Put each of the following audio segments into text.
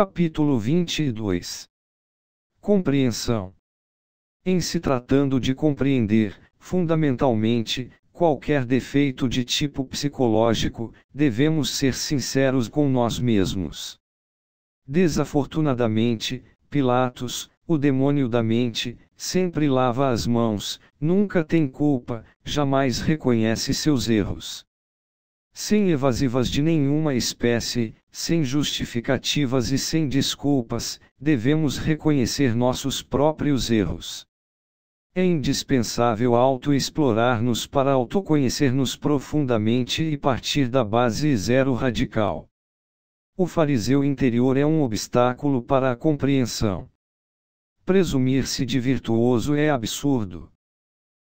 Capítulo 22 Compreensão Em se tratando de compreender, fundamentalmente, qualquer defeito de tipo psicológico, devemos ser sinceros com nós mesmos. Desafortunadamente, Pilatos, o demônio da mente, sempre lava as mãos, nunca tem culpa, jamais reconhece seus erros. Sem evasivas de nenhuma espécie, sem justificativas e sem desculpas, devemos reconhecer nossos próprios erros. É indispensável autoexplorar-nos para autoconhecer-nos profundamente e partir da base zero radical. O fariseu interior é um obstáculo para a compreensão. Presumir-se de virtuoso é absurdo.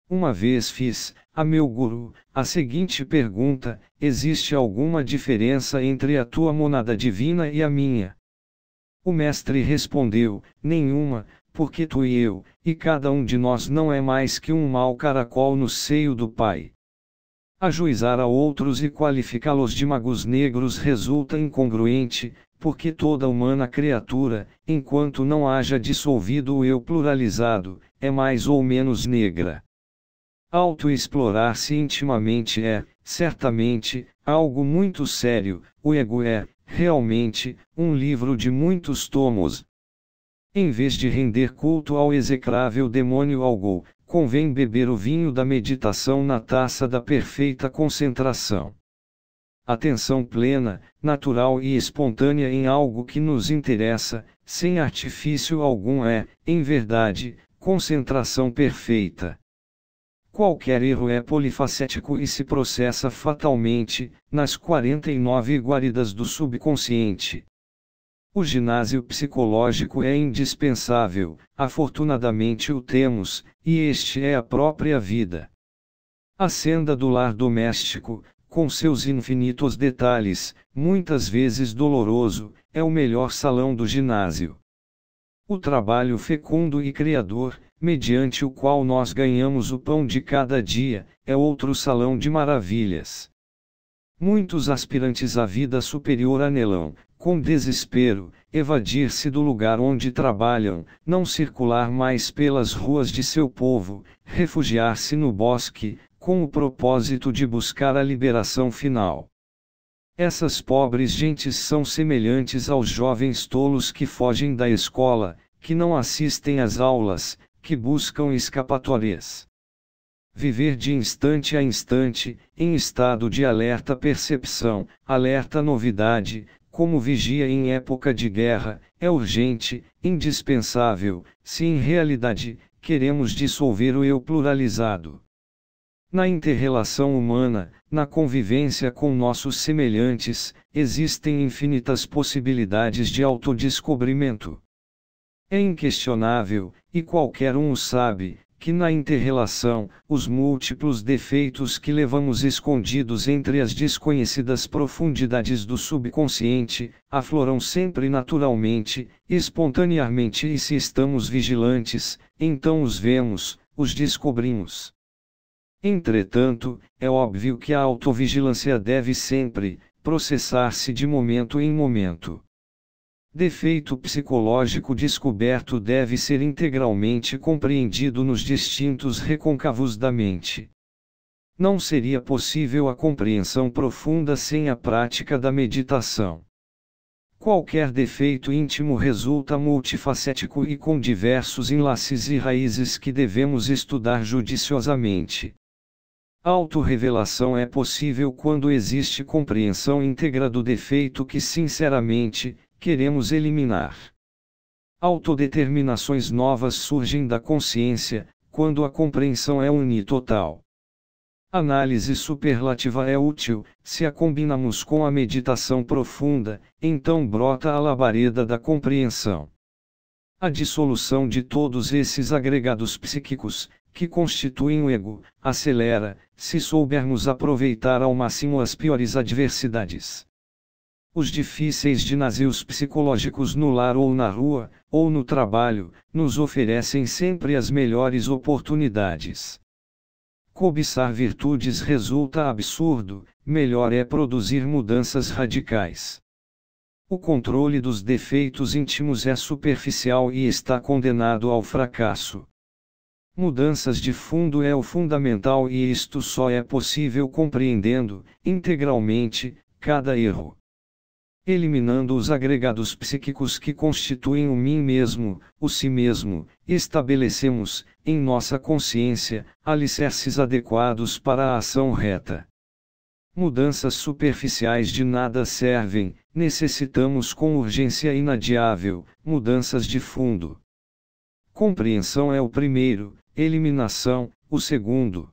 Uma vez fiz, a meu guru, a seguinte pergunta: existe alguma diferença entre a tua monada divina e a minha? O mestre respondeu: nenhuma, porque tu e eu, e cada um de nós não é mais que um mau caracol no seio do Pai. Ajuizar a outros e qualificá-los de magos negros resulta incongruente, porque toda humana criatura, enquanto não haja dissolvido o eu pluralizado, é mais ou menos negra. Autoexplorar-se intimamente é, certamente, algo muito sério, o ego é, realmente, um livro de muitos tomos. Em vez de render culto ao execrável demônio algo, convém beber o vinho da meditação na taça da perfeita concentração. Atenção plena, natural e espontânea em algo que nos interessa, sem artifício algum é, em verdade, concentração perfeita. Qualquer erro é polifacético e se processa fatalmente, nas 49 guaridas do subconsciente. O ginásio psicológico é indispensável, afortunadamente o temos, e este é a própria vida. A senda do lar doméstico, com seus infinitos detalhes, muitas vezes doloroso, é o melhor salão do ginásio o trabalho fecundo e criador, mediante o qual nós ganhamos o pão de cada dia, é outro salão de maravilhas. Muitos aspirantes à vida superior anelam, com desespero, evadir-se do lugar onde trabalham, não circular mais pelas ruas de seu povo, refugiar-se no bosque, com o propósito de buscar a liberação final. Essas pobres gentes são semelhantes aos jovens tolos que fogem da escola, que não assistem às aulas, que buscam escapatórias. Viver de instante a instante, em estado de alerta percepção, alerta novidade, como vigia em época de guerra, é urgente, indispensável, se em realidade, queremos dissolver o eu pluralizado. Na interrelação humana, na convivência com nossos semelhantes, existem infinitas possibilidades de autodescobrimento. É inquestionável, e qualquer um o sabe, que na interrelação, os múltiplos defeitos que levamos escondidos entre as desconhecidas profundidades do subconsciente, afloram sempre naturalmente, espontaneamente e se estamos vigilantes, então os vemos, os descobrimos. Entretanto, é óbvio que a autovigilância deve sempre processar-se de momento em momento. Defeito psicológico descoberto deve ser integralmente compreendido nos distintos recôncavos da mente. Não seria possível a compreensão profunda sem a prática da meditação. Qualquer defeito íntimo resulta multifacético e com diversos enlaces e raízes que devemos estudar judiciosamente. A autorrevelação é possível quando existe compreensão íntegra do defeito que sinceramente queremos eliminar. Autodeterminações novas surgem da consciência, quando a compreensão é unitotal. Análise superlativa é útil, se a combinamos com a meditação profunda, então brota a labareda da compreensão. A dissolução de todos esses agregados psíquicos, que constituem o ego, acelera, se soubermos aproveitar ao máximo as piores adversidades. Os difíceis dinasios psicológicos no lar ou na rua, ou no trabalho, nos oferecem sempre as melhores oportunidades. Cobiçar virtudes resulta absurdo, melhor é produzir mudanças radicais. O controle dos defeitos íntimos é superficial e está condenado ao fracasso. Mudanças de fundo é o fundamental e isto só é possível compreendendo, integralmente, cada erro. Eliminando os agregados psíquicos que constituem o mim mesmo, o si mesmo, estabelecemos, em nossa consciência, alicerces adequados para a ação reta. Mudanças superficiais de nada servem, necessitamos com urgência inadiável mudanças de fundo. Compreensão é o primeiro, eliminação, o segundo.